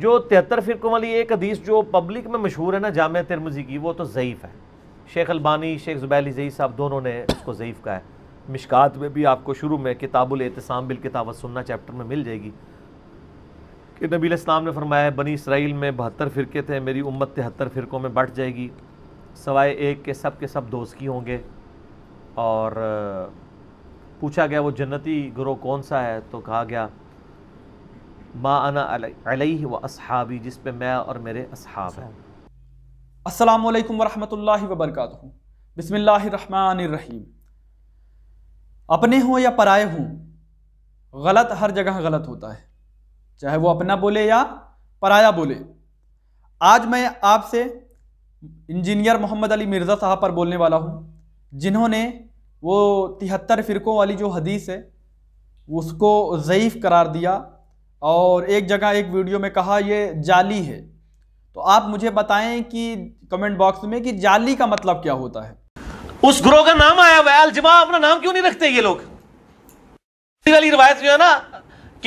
जो तिहत्तर फ़िरकों वाली एक हदीस जो पब्लिक में मशहूर है ना जाम तिरमजी की वो तो ज़यीफ़ है शेख अलबानी शेख ज़ुबैली जई साहब दोनों ने उसको ज़यीफ़ कहा है मिशकात में भी आपको शुरू में किताबुल एहतसाम बिल किताब सुनना चैप्टर में मिल जाएगी कि नबी इस्लाम ने फरमाया बनी इसराइल में बहत्तर फ़िरके थे मेरी उम्मत तिहत्तर फ़िरकों में बट जाएगी सवाए एक के सब के सब दोस्त की होंगे और पूछा गया वो जन्नती ग्रोह कौन सा है तो कहा गया माना अलैहि व असहाबी पे मैं और मेरे असहाब हैं अस्सलाम वालेकुम वरहमतुल्लाहि अपने हों या पराए हों गलत हर जगह गलत होता है चाहे वो अपना बोले या पराया बोले आज मैं आपसे इंजीनियर मोहम्मद अली मिर्ज़ा साहब पर बोलने वाला हूँ जिन्होंने वो तिहत्तर फ़िरकों वाली जो हदीस है उसको ज़यीफ़ करार दिया और एक जगह एक वीडियो में कहा ये जाली है तो आप मुझे बताएं कि कमेंट बॉक्स में कि जाली का मतलब क्या होता है उस ग्रोह का नाम आया हुआ है अलजमा अपना नाम क्यों नहीं रखते ये लोग वाली रिवायत जो है ना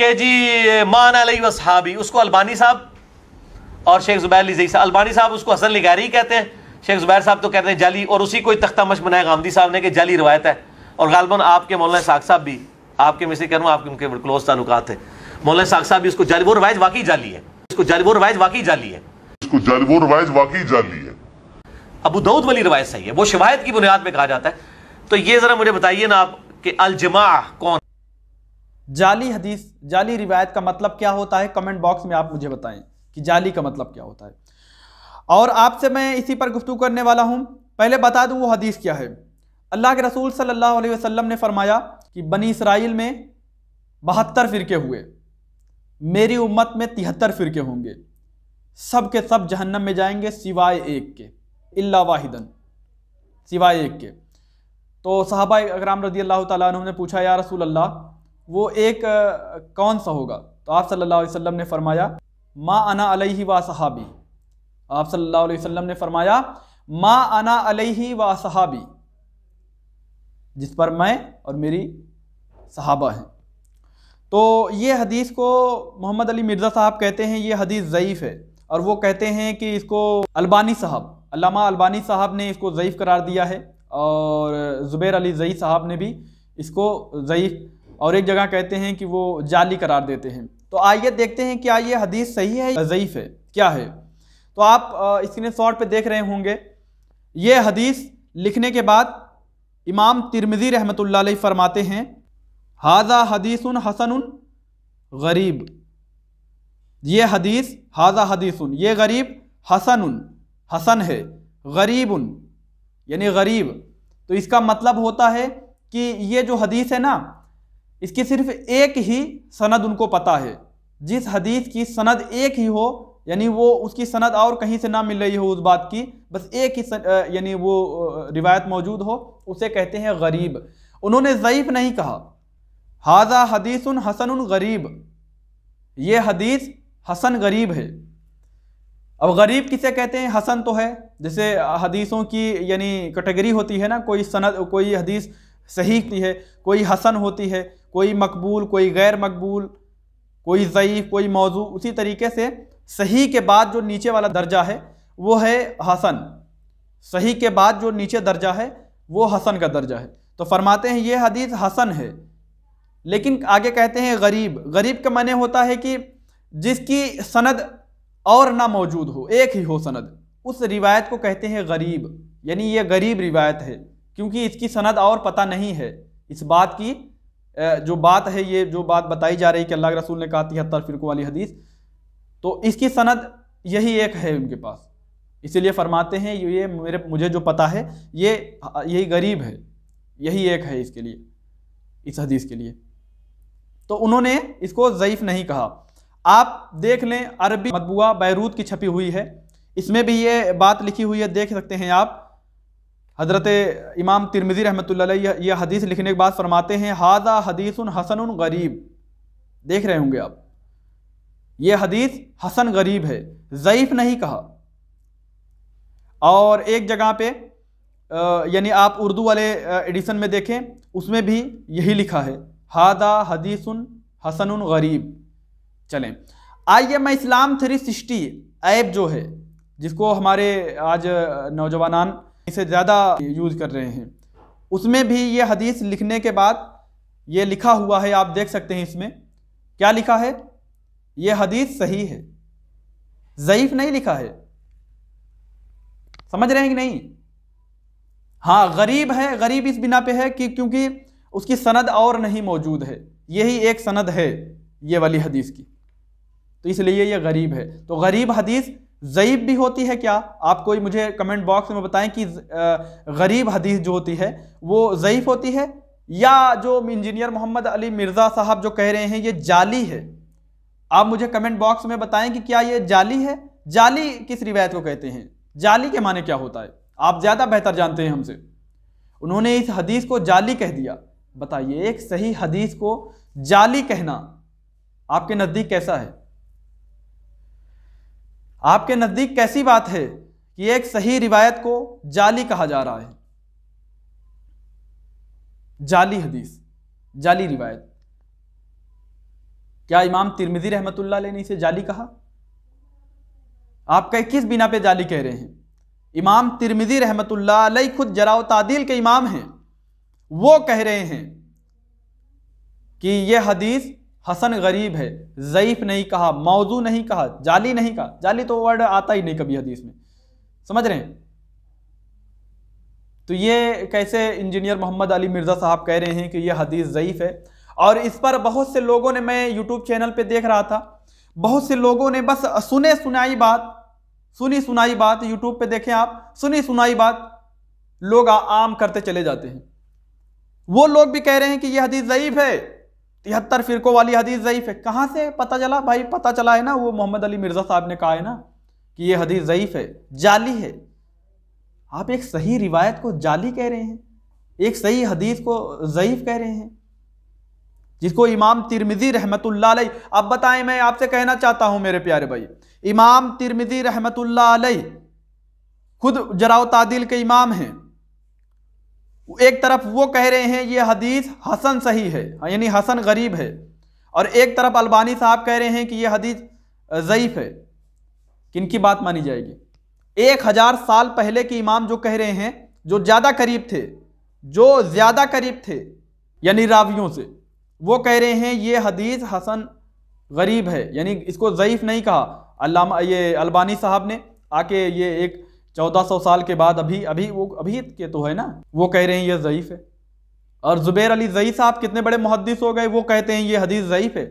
के जी मान अली वसहाबी उसको अलबानी साहब और शेख जुबैर लीजी साहब साहब उसको हसन लिगारी कहते हैं शेख जुबैर साहब तो कहते हैं जाली और उसी को तख्ता मश बनाया गांधी साहब ने कि जाली रवायत है और गालबन आपके मौलाना साग साहब भी आपके मिसे से कह रहा हूँ आपके उनके क्लोज तालुकात है साग साहब इसको जाली वो रवायत वाकई जाली है इसको जाली वो रवायत वाकई जाली है इसको जाली वो रवायत वाकई जाली है अबू दाऊद वाली रवायत सही है वो शिवायत की बुनियाद में कहा जाता है तो ये ज़रा मुझे बताइए ना आप कि अलजमा कौन जाली हदीस जाली रिवायत का मतलब क्या होता है कमेंट बॉक्स में आप मुझे बताएं कि जाली का मतलब क्या होता है और आपसे मैं इसी पर गुफ्तु करने वाला हूं पहले बता दूं वो हदीस क्या है अल्लाह के रसूल सल्लल्लाहु अलैहि वसल्लम ने फरमाया कि बनी इसराइल में बहत्तर फ़िरके हुए मेरी उम्मत में तिहत्तर फिरके होंगे सब के सब जहन्नम में जाएंगे सिवाय एक के इल्ला वाहिदन सिवाय एक के तो साहबा अकराम रजी अल्लाह तु ने पूछा या रसूल अल्लाह वो एक कौन सा होगा तो आप सल्लल्लाहु अलैहि वसल्लम ने फरमाया माँ अना अलही व सहाबी आप सल्लल्लाहु अलैहि वसल्लम ने फरमाया माँ अना अलही व सहाबी जिस पर मैं और मेरी सहाबा हैं तो ये हदीस को मोहम्मद अली मिर्ज़ा साहब कहते हैं ये हदीस ज़यीफ़ है और वो कहते हैं कि इसको अलबानी साहब अलामा अलबानी साहब ने इसको ज़यीफ़ करार दिया है और ज़ुबैर अली ज़ई साहब ने भी इसको ज़यीफ़ और एक जगह कहते हैं कि वो जाली करार देते हैं तो आइए देखते हैं क्या ये हदीस सही है या ज़यीफ़ है क्या है तो आप स्क्रीन शॉट पर देख रहे होंगे ये हदीस लिखने के बाद इमाम तिरमिज़ी रहमत ला फरमाते हैं हाजा हदीसन हसन गरीब ये हदीस हाजा हदीसन ये गरीब हसन हसन है गरीब यानी गरीब तो इसका मतलब होता है कि ये जो हदीस है ना इसकी सिर्फ एक ही सनद उनको पता है जिस हदीस की सनद एक ही हो यानी वो उसकी सनद और कहीं से ना मिल रही हो उस बात की बस एक ही यानी वो रिवायत मौजूद हो उसे कहते हैं गरीब उन्होंने ज़यीफ़ नहीं कहा हाजा हदीस हसन गरीब ये हदीस हसन गरीब है अब गरीब किसे कहते हैं हसन तो है जैसे हदीसों की यानी कैटेगरी होती है ना कोई सनद कोई हदीस सही की है कोई हसन होती है कोई मकबूल कोई गैर मकबूल कोई ज़यीफ़ कोई मौजू उसी तरीके से सही के बाद जो नीचे वाला दर्जा है वो है हसन सही के बाद जो नीचे दर्जा है वो हसन का दर्जा है तो फरमाते हैं ये हदीस हसन है लेकिन आगे कहते हैं गरीब गरीब का माने होता है कि जिसकी सनद और ना मौजूद हो एक ही हो सनद उस रिवायत को कहते हैं गरीब यानी यह गरीब रिवायत है क्योंकि इसकी सनद और पता नहीं है इस बात की जो बात है ये जो बात बताई जा रही कि अल्लाह के रसूल ने कहा तिहत्तर फिरकों वाली हदीस तो इसकी सनद यही एक है उनके पास इसीलिए फरमाते हैं ये मेरे मुझे जो पता है ये यही गरीब है यही एक है इसके लिए इस हदीस के लिए तो उन्होंने इसको ज़यीफ़ नहीं कहा आप देख लें अरबी मतबुआ बैरूत की छपी हुई है इसमें भी ये बात लिखी हुई है देख सकते हैं आप हज़रत इमाम तिरमिज़ी रहमत यह हदीस लिखने के बाद फरमाते हैं हाजा हदीस हसन गरीब देख रहे होंगे आप ये हदीस हसन गरीब है ज़यीफ़ नहीं कहा और एक जगह पे यानी आप उर्दू वाले एडिशन में देखें उसमें भी यही लिखा है हादा हदीसुन हसन गरीब चलें आइए मैं इस्लाम थ्री सिक्सटी ऐप जो है जिसको हमारे आज नौजवान इसे ज़्यादा यूज़ कर रहे हैं उसमें भी ये हदीस लिखने के बाद ये लिखा हुआ है आप देख सकते हैं इसमें क्या लिखा है ये हदीस सही है ज़यीफ़ नहीं लिखा है समझ रहे हैं कि नहीं हाँ गरीब है गरीब इस बिना पे है कि क्योंकि उसकी सनद और नहीं मौजूद है यही एक सनद है ये वाली हदीस की तो इसलिए ये गरीब है तो गरीब हदीस ज़ईब भी होती है क्या आप कोई मुझे कमेंट बॉक्स में बताएं कि गरीब हदीस जो होती है वो ज़यीफ़ होती है या जो इंजीनियर मोहम्मद अली मिर्ज़ा साहब जो कह रहे हैं ये जाली है आप मुझे कमेंट बॉक्स में बताएं कि क्या ये जाली है जाली किस रिवायत को कहते हैं जाली के माने क्या होता है आप ज़्यादा बेहतर जानते हैं हमसे उन्होंने इस हदीस को जाली कह दिया बताइए एक सही हदीस को जाली कहना आपके नज़दीक कैसा है आपके नज़दीक कैसी बात है कि एक सही रिवायत को जाली कहा जा रहा है जाली हदीस जाली रिवायत क्या इमाम तिरमिजी रहमतुल्ला ने इसे जाली कहा आप कह किस बिना पे जाली कह रहे हैं इमाम तिरमिजी रहमतुल्ला खुद जराव तादिल के इमाम हैं वो कह रहे हैं कि यह हदीस हसन गरीब है जईफ नहीं कहा मौजू नहीं कहा जाली नहीं कहा जाली तो वर्ड आता ही नहीं कभी हदीस में समझ रहे हैं तो ये कैसे इंजीनियर मोहम्मद अली मिर्ज़ा साहब कह रहे हैं कि यह हदीस जईफ है और इस पर बहुत से लोगों ने मैं यूट्यूब चैनल पे देख रहा था बहुत से लोगों ने बस सुने सुनाई बात सुनी सुनाई बात यूट्यूब पे देखें आप सुनी सुनाई बात लोग आम करते चले जाते हैं वो लोग भी कह रहे हैं कि यह हदीस ज़यीफ है तिहत्तर फिरकों वाली हदीस ज़यीफ है कहाँ से पता चला भाई पता चला है ना वो मोहम्मद अली मिर्ज़ा साहब ने कहा है ना कि यह हदीस ज़यीफ है जाली है आप एक सही रिवायत को जाली कह रहे हैं एक सही हदीस को ज़यीफ़ कह रहे हैं जिसको इमाम तिरमिज़ी रहमतुल्लाह अलैह अब बताएं मैं आपसे कहना चाहता हूं मेरे प्यारे भाई इमाम तिरमिज़ी रहमतुल्लाह अलैह खुद जराव तादिल के इमाम हैं एक तरफ वो कह रहे हैं ये हदीस हसन सही है हाँ, यानी हसन गरीब है और एक तरफ अल्बानी साहब कह रहे हैं कि यह हदीस ज़यीफ़ है किन की बात मानी जाएगी एक हज़ार साल पहले के इमाम जो कह रहे हैं जो ज़्यादा करीब थे जो ज़्यादा करीब थे यानी रावियों से वो कह रहे हैं ये हदीस हसन गरीब है यानी इसको ज़यीफ़ नहीं कहा अल्लामा ये अलबानी साहब ने आके ये एक चौदह सौ साल के बाद अभी अभी वो अभी के तो है ना वो कह रहे हैं ये ज़यीफ़ है और ज़ुबैर अली ज़ई साहब कितने बड़े मुहदस हो गए वो कहते हैं ये हदीस ज़यीफ़ है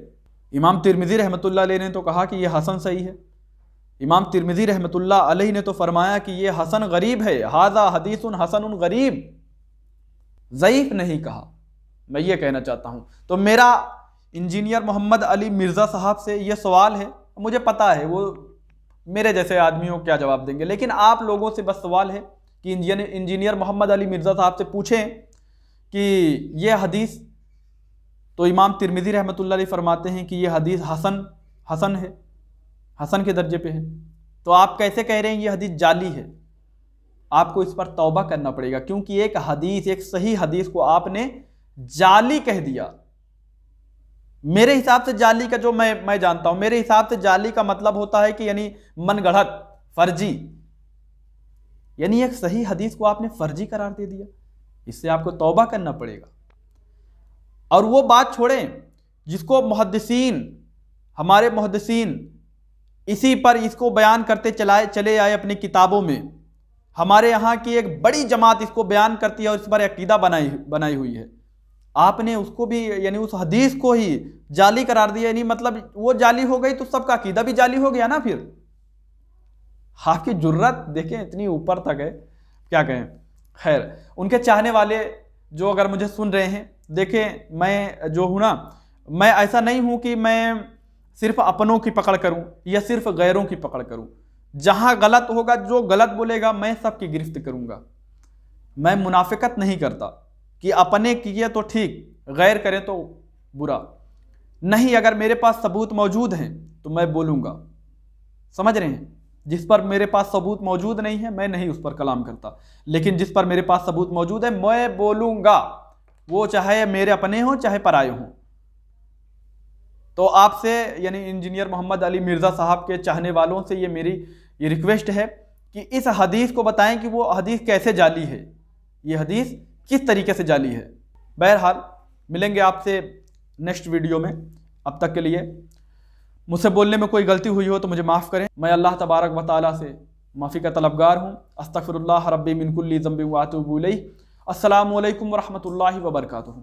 इमाम तिरमिज़ी रहमतुल्लाह अलैह ने तो कहा कि ये हसन सही है इमाम तिरमिज़ी रहमतुल्लाह अलैह ने तो फरमाया कि ये हसन गरीब है हाजा हदीस उन हसन उन गरीब ज़यीफ़ नहीं कहा मैं ये कहना चाहता हूँ तो मेरा इंजीनियर मोहम्मद अली मिर्ज़ा साहब से ये सवाल है मुझे पता है वो मेरे जैसे आदमियों क्या जवाब देंगे लेकिन आप लोगों से बस सवाल है कि इंजीनियर मोहम्मद अली मिर्ज़ा साहब से पूछें कि यह हदीस तो इमाम तिरमिज़ी रहमत फरमाते हैं कि यह हदीस हसन हसन है हसन के दर्जे पे है तो आप कैसे कह रहे हैं ये हदीस जाली है आपको इस पर तौबा करना पड़ेगा क्योंकि एक हदीस एक सही हदीस को आपने जाली कह दिया मेरे हिसाब से जाली का जो मैं मैं जानता हूं मेरे हिसाब से जाली का मतलब होता है कि यानी मनगढ़त फर्जी यानी एक सही हदीस को आपने फर्जी करार दे दिया इससे आपको तौबा करना पड़ेगा और वो बात छोड़ें जिसको मुहदसिन हमारे मुहदसिन इसी पर इसको बयान करते चलाए चले आए अपनी किताबों में हमारे यहाँ की एक बड़ी जमात इसको बयान करती है और इस पर अकीदा बनाई बनाई हुई है आपने उसको भी यानी उस हदीस को ही जाली करार दिया यानी मतलब वो जाली हो गई तो सबका अकीदा भी जाली हो गया ना फिर की जरूरत देखें इतनी ऊपर तक है क्या कहें खैर उनके चाहने वाले जो अगर मुझे सुन रहे हैं देखें मैं जो हूँ ना मैं ऐसा नहीं हूँ कि मैं सिर्फ अपनों की पकड़ करूँ या सिर्फ गैरों की पकड़ करूँ जहाँ गलत होगा जो गलत बोलेगा मैं सबकी गिरफ्त करूँगा मैं मुनाफिकत नहीं करता कि अपने किए तो ठीक गैर करें तो बुरा नहीं अगर मेरे पास सबूत मौजूद हैं तो मैं बोलूँगा समझ रहे हैं जिस पर मेरे पास सबूत मौजूद नहीं है मैं नहीं उस पर कलाम करता लेकिन जिस पर मेरे पास सबूत मौजूद है मैं बोलूँगा वो चाहे मेरे अपने हों चाहे पराए हों तो आपसे यानी इंजीनियर मोहम्मद अली मिर्ज़ा साहब के चाहने वालों से ये मेरी ये रिक्वेस्ट है कि इस हदीस को बताएं कि वो हदीस कैसे जाली है ये हदीस किस तरीके से जाली है बहरहाल मिलेंगे आपसे नेक्स्ट वीडियो में अब तक के लिए मुझसे बोलने में कोई गलती हुई हो तो मुझे माफ़ करें मैं अल्लाह तबारक व ताली से माफ़ी का तलबगार हूँ अस्तफ़रल्ला रबी मिनकुल्ली ज़म्बी वातबूल असलकम वरहमल वबरकू